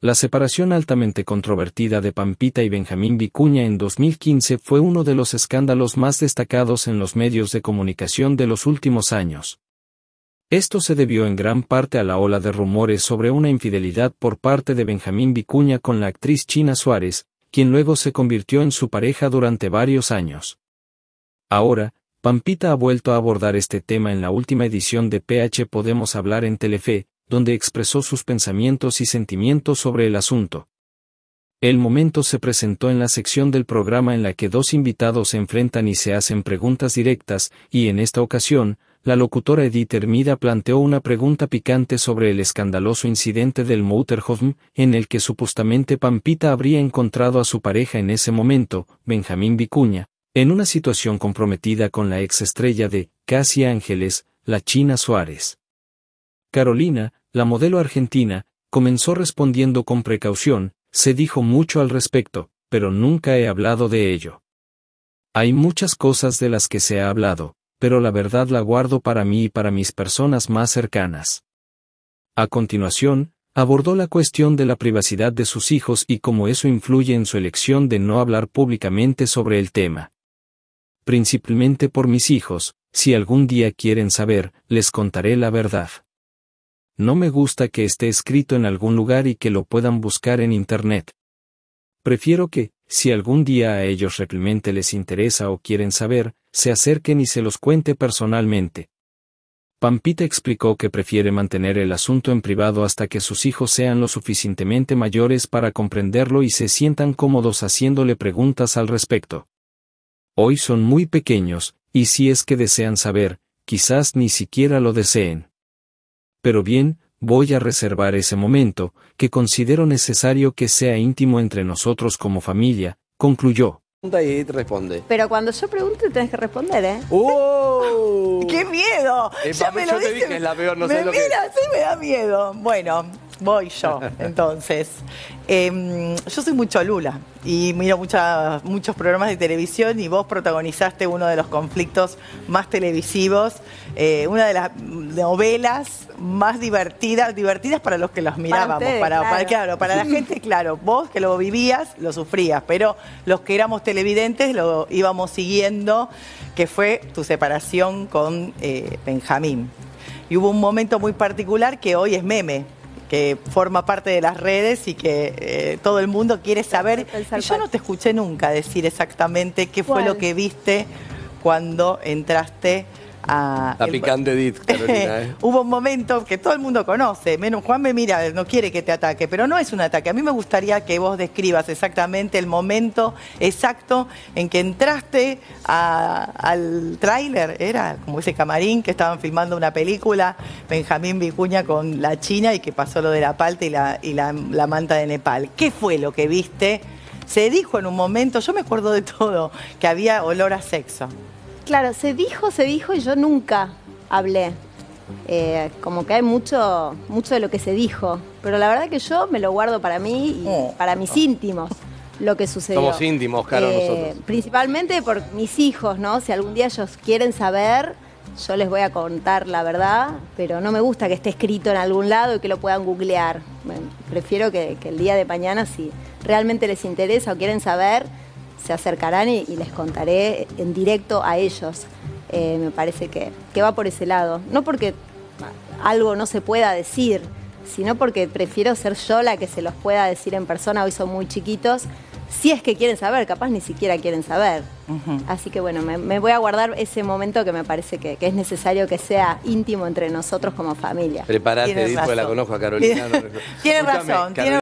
La separación altamente controvertida de Pampita y Benjamín Vicuña en 2015 fue uno de los escándalos más destacados en los medios de comunicación de los últimos años. Esto se debió en gran parte a la ola de rumores sobre una infidelidad por parte de Benjamín Vicuña con la actriz China Suárez, quien luego se convirtió en su pareja durante varios años. Ahora, Pampita ha vuelto a abordar este tema en la última edición de PH Podemos Hablar en Telefe, donde expresó sus pensamientos y sentimientos sobre el asunto. El momento se presentó en la sección del programa en la que dos invitados se enfrentan y se hacen preguntas directas, y en esta ocasión, la locutora Edith Hermida planteó una pregunta picante sobre el escandaloso incidente del Motorhome, en el que supuestamente Pampita habría encontrado a su pareja en ese momento, Benjamín Vicuña, en una situación comprometida con la ex estrella de Casi Ángeles, la China Suárez. Carolina, la modelo argentina, comenzó respondiendo con precaución, se dijo mucho al respecto, pero nunca he hablado de ello. Hay muchas cosas de las que se ha hablado, pero la verdad la guardo para mí y para mis personas más cercanas. A continuación, abordó la cuestión de la privacidad de sus hijos y cómo eso influye en su elección de no hablar públicamente sobre el tema. Principalmente por mis hijos, si algún día quieren saber, les contaré la verdad. No me gusta que esté escrito en algún lugar y que lo puedan buscar en Internet. Prefiero que, si algún día a ellos realmente les interesa o quieren saber, se acerquen y se los cuente personalmente. Pampita explicó que prefiere mantener el asunto en privado hasta que sus hijos sean lo suficientemente mayores para comprenderlo y se sientan cómodos haciéndole preguntas al respecto. Hoy son muy pequeños, y si es que desean saber, quizás ni siquiera lo deseen. Pero bien, voy a reservar ese momento, que considero necesario que sea íntimo entre nosotros como familia, concluyó. Y responde. Pero cuando yo pregunte tenés que responder, ¿eh? ¡Oh! ¡Qué miedo! ya me lo dije, es la peor, no sé lo mira, sí me da miedo. Bueno, Voy yo, entonces. Em, yo soy mucho Lula y miro mucha, muchos programas de televisión y vos protagonizaste uno de los conflictos más televisivos, eh, una de las novelas más divertidas, divertidas para los que los mirábamos, para, para, la gente, claro, vos que lo vivías, lo sufrías, pero los que éramos televidentes lo íbamos siguiendo, que fue tu separación con eh, Benjamín. Y hubo un momento muy particular que hoy es meme, que forma parte de las redes y que eh, todo el mundo quiere saber. Y yo no te escuché nunca decir exactamente qué fue lo que viste cuando entraste a... La picante Edith, ¿eh? hubo un momento que todo el mundo conoce, menos Juan me mira, no quiere que te ataque, pero no es un ataque. A mí me gustaría que vos describas exactamente el momento exacto en que entraste al tráiler, era como ese camarín que estaban filmando una película, Benjamín Vicuña con la China y que pasó lo de la palta y la manta de Nepal. ¿Qué fue lo que viste? Se dijo en un momento, yo me acuerdo de todo, que había olor a sexo. Claro, se dijo, se dijo y yo nunca hablé. Eh, como que hay mucho, mucho de lo que se dijo, pero la verdad que yo me lo guardo para mí y oh. para mis íntimos lo que sucedió. Somos íntimos, claro, eh, nosotros. Principalmente por mis hijos, ¿no? Si algún día ellos quieren saber, yo les voy a contar la verdad, pero no me gusta que esté escrito en algún lado y que lo puedan googlear. prefiero que el día de mañana, si realmente les interesa o quieren saber, se acercarán y, les contaré en directo a ellos. Eh, me parece que, va por ese lado. No porque algo no se pueda decir, sino porque prefiero ser yo la que se los pueda decir en persona. Hoy son muy chiquitos. Si es que quieren saber, capaz ni siquiera quieren saber. Así que bueno, me, voy a guardar ese momento que me parece que, es necesario que sea íntimo entre nosotros como familia. Prepárate, después la conozco a Carolina. Tienes razón,